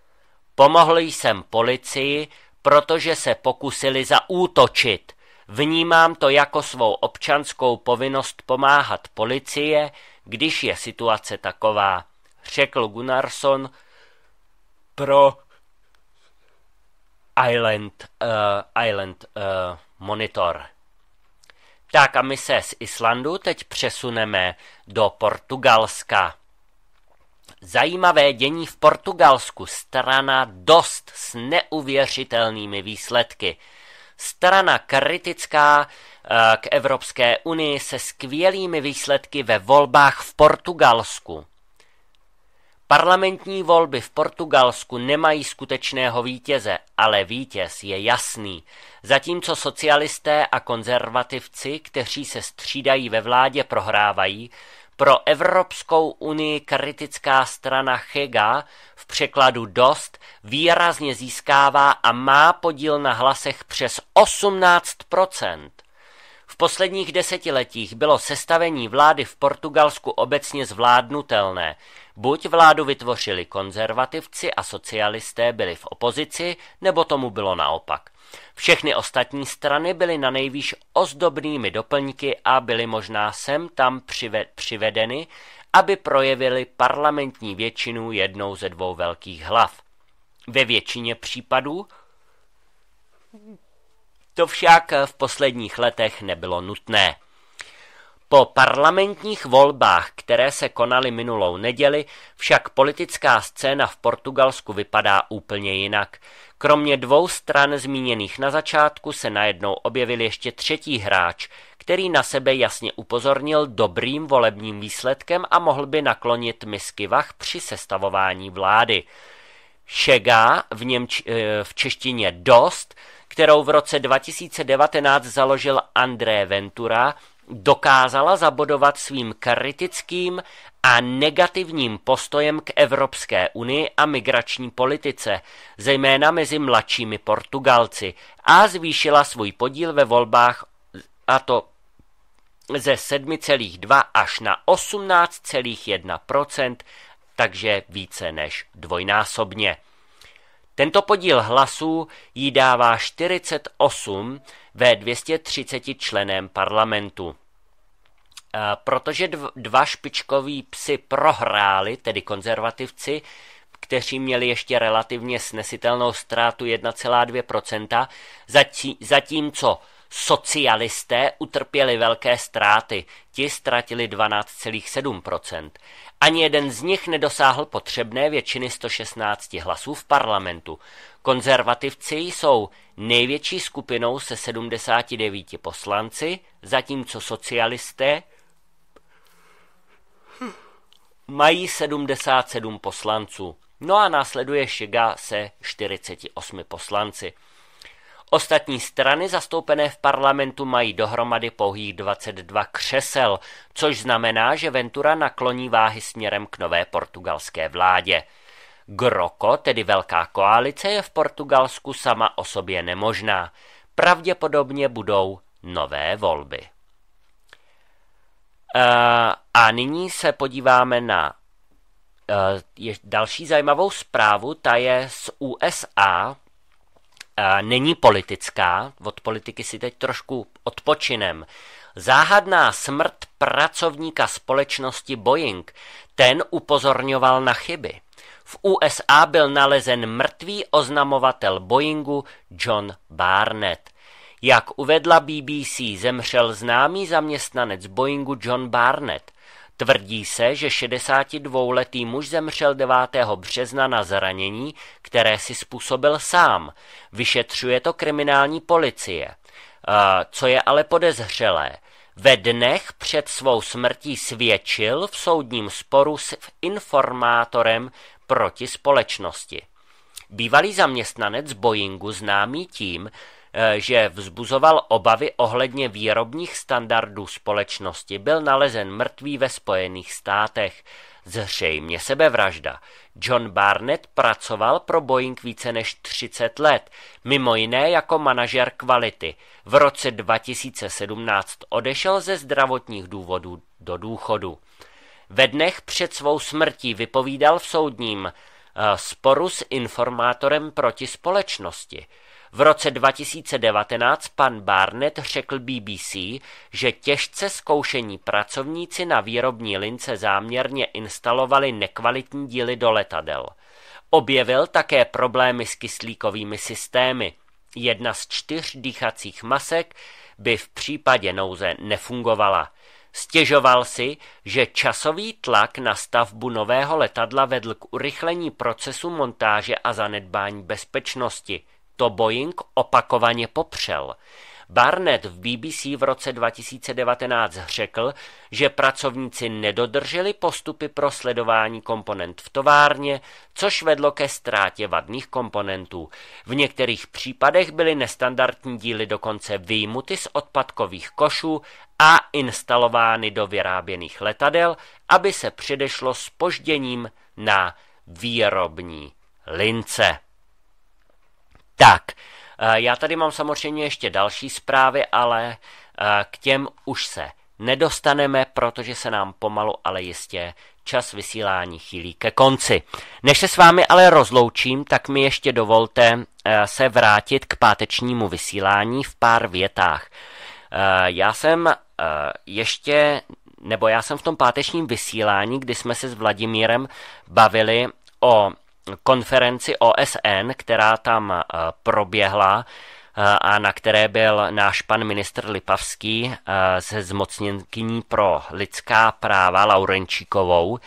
Pomohl jsem policii, protože se pokusili zaútočit. Vnímám to jako svou občanskou povinnost pomáhat policie, když je situace taková, řekl Gunnarsson pro Island, uh, Island uh, Monitor. Tak a my se z Islandu teď přesuneme do Portugalska. Zajímavé dění v Portugalsku strana dost s neuvěřitelnými výsledky. Strana kritická eh, k Evropské unii se skvělými výsledky ve volbách v Portugalsku. Parlamentní volby v Portugalsku nemají skutečného vítěze, ale vítěz je jasný. Zatímco socialisté a konzervativci, kteří se střídají ve vládě, prohrávají, pro Evropskou unii kritická strana Chega v překladu dost výrazně získává a má podíl na hlasech přes 18 v posledních desetiletích bylo sestavení vlády v Portugalsku obecně zvládnutelné. Buď vládu vytvořili konzervativci a socialisté byli v opozici, nebo tomu bylo naopak. Všechny ostatní strany byly na nejvýš ozdobnými doplňky a byly možná sem tam přive- přivedeny, aby projevili parlamentní většinu jednou ze dvou velkých hlav. Ve většině případů to však v posledních letech nebylo nutné. Po parlamentních volbách, které se konaly minulou neděli, však politická scéna v Portugalsku vypadá úplně jinak. Kromě dvou stran zmíněných na začátku se najednou objevil ještě třetí hráč, který na sebe jasně upozornil dobrým volebním výsledkem a mohl by naklonit misky vach při sestavování vlády. Šegá, v, němč, eh, v češtině dost, kterou v roce 2019 založil André Ventura, dokázala zabodovat svým kritickým a negativním postojem k Evropské unii a migrační politice, zejména mezi mladšími Portugalci, a zvýšila svůj podíl ve volbách a to ze 7,2 až na 18,1 takže více než dvojnásobně. Tento podíl hlasů jí dává 48 ve 230 členem parlamentu. E, protože dva špičkoví psy prohráli, tedy konzervativci, kteří měli ještě relativně snesitelnou ztrátu 1,2%, zatímco socialisté utrpěli velké ztráty, ti ztratili 12,7%. Ani jeden z nich nedosáhl potřebné většiny 116 hlasů v parlamentu. Konzervativci jsou největší skupinou se 79 poslanci, zatímco socialisté mají 77 poslanců. No a následuje Šega se 48 poslanci. Ostatní strany zastoupené v parlamentu mají dohromady pouhých 22 křesel, což znamená, že Ventura nakloní váhy směrem k nové portugalské vládě. Groko, tedy velká koalice, je v Portugalsku sama o sobě nemožná. Pravděpodobně budou nové volby. Eh, a nyní se podíváme na eh, další zajímavou zprávu, ta je z USA, Eh, není politická, od politiky si teď trošku odpočinem. Záhadná smrt pracovníka společnosti Boeing, ten upozorňoval na chyby. V USA byl nalezen mrtvý oznamovatel Boeingu John Barnett. Jak uvedla BBC, zemřel známý zaměstnanec Boeingu John Barnett. Tvrdí se, že 62-letý muž zemřel 9. března na zranění, které si způsobil sám. Vyšetřuje to kriminální policie. Co je ale podezřelé? Ve dnech před svou smrtí svědčil v soudním sporu s informátorem proti společnosti. Bývalý zaměstnanec Boeingu známý tím, Eh, že vzbuzoval obavy ohledně výrobních standardů společnosti, byl nalezen mrtvý ve Spojených státech. Zřejmě sebevražda. John Barnett pracoval pro Boeing více než 30 let, mimo jiné jako manažer kvality. V roce 2017 odešel ze zdravotních důvodů do důchodu. Ve dnech před svou smrtí vypovídal v soudním eh, sporu s informátorem proti společnosti. V roce 2019 pan Barnett řekl BBC, že těžce zkoušení pracovníci na výrobní lince záměrně instalovali nekvalitní díly do letadel. Objevil také problémy s kyslíkovými systémy. Jedna z čtyř dýchacích masek by v případě nouze nefungovala. Stěžoval si, že časový tlak na stavbu nového letadla vedl k urychlení procesu montáže a zanedbání bezpečnosti – to Boeing opakovaně popřel. Barnett v BBC v roce 2019 řekl, že pracovníci nedodrželi postupy pro sledování komponent v továrně, což vedlo ke ztrátě vadných komponentů. V některých případech byly nestandardní díly dokonce vyjmuty z odpadkových košů a instalovány do vyráběných letadel, aby se předešlo spožděním na výrobní lince. Tak, eh, já tady mám samozřejmě ještě další zprávy, ale eh, k těm už se nedostaneme, protože se nám pomalu, ale jistě čas vysílání chýlí ke konci. Než se s vámi ale rozloučím, tak mi ještě dovolte eh, se vrátit k pátečnímu vysílání v pár větách. Já jsem ještě, nebo já jsem v tom pátečním vysílání, kdy jsme se s Vladimírem bavili o konferenci OSN, která tam eh, proběhla eh, a na které byl náš pan ministr Lipavský eh, se zmocněnkyní pro lidská práva Laurenčíkovou,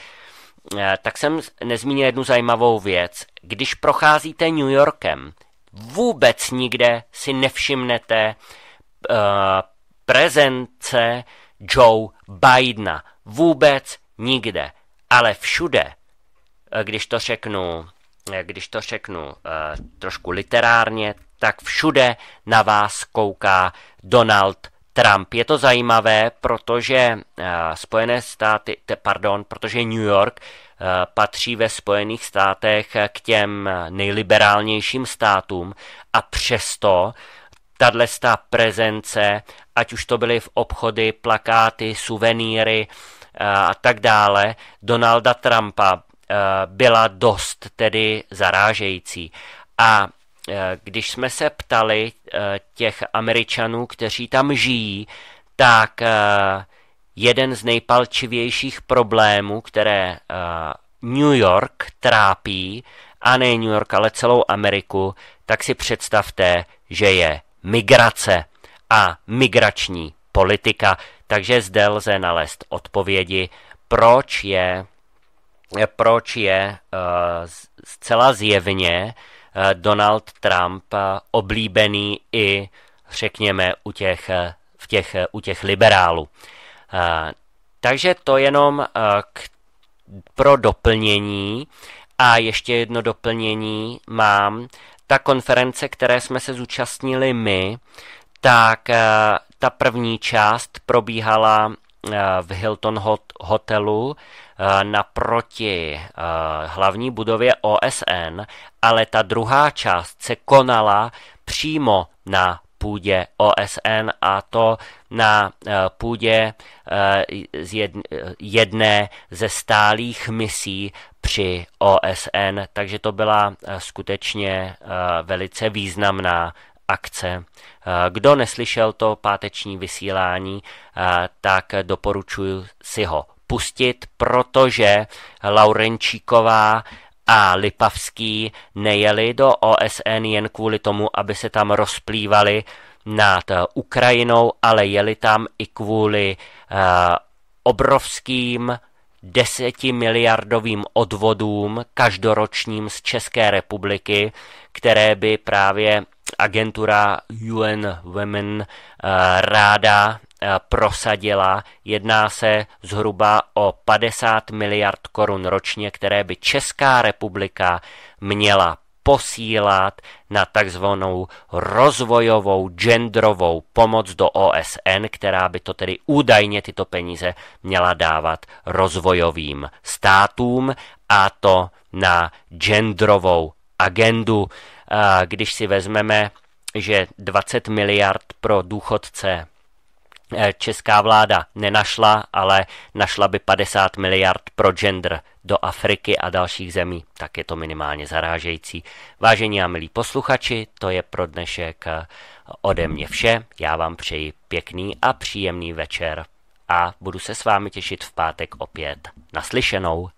tak jsem nezmínil jednu zajímavou věc. Když procházíte New Yorkem, vůbec nikde si nevšimnete prezence Joe Bidena. Vůbec nikde. Ale všude Eh, když to řeknu, eh, když to řeknu eh, trošku literárně, tak všude na vás kouká Donald Trump. Je to zajímavé, protože Spojené státy, pardon, protože New York patří ve Spojených státech k těm nejliberálnějším státům a přesto tahle prezence, ať už to byly v obchody, plakáty, suvenýry a tak dále, Donalda Trumpa Eh, byla dost tedy zarážející. A eh, když jsme se ptali eh, těch Američanů, kteří tam žijí, tak jeden z nejpalčivějších problémů, které New York trápí, a ne New York, ale celou Ameriku, tak si představte, že je migrace a migrační politika. Takže zde lze nalézt odpovědi, proč je proč je eh, zcela zjevně eh, Donald Trump eh, oblíbený i, řekněme, u těch, v těch, u těch liberálů. Takže to jenom k, pro doplnění. A ještě jedno doplnění mám. Ta konference, které jsme se zúčastnili my, tak ta první část probíhala Eh, v Hilton hotelu eh, naproti eh, hlavní budově OSN, ale ta druhá část se konala přímo na půdě OSN a to na půdě jedné ze stálých misí při OSN, takže to byla skutečně velice významná akce. Eh, kdo neslyšel to páteční vysílání, eh, tak doporučuji si ho pustit, protože Laurenčíková a Lipavský nejeli do OSN jen kvůli tomu, aby se tam rozplývali nad eh, Ukrajinou, ale jeli tam i kvůli obrovským desetimiliardovým odvodům každoročním z České republiky, které by právě agentura UN Women eh, ráda eh, prosadila. Jedná se zhruba o 50 miliard korun ročně, které by Česká republika měla posílat na takzvanou rozvojovou genderovou pomoc do OSN, která by to tedy údajně tyto peníze měla dávat rozvojovým státům a to na genderovou agendu když si vezmeme, že 20 miliard pro důchodce eh, česká vláda nenašla, ale našla by 50 miliard pro gender do Afriky a dalších zemí, tak je to minimálně zarážející. Vážení a milí posluchači, to je pro dnešek eh, ode mě vše. Já vám přeji pěkný a příjemný večer a budu se s vámi těšit v pátek opět. Naslyšenou!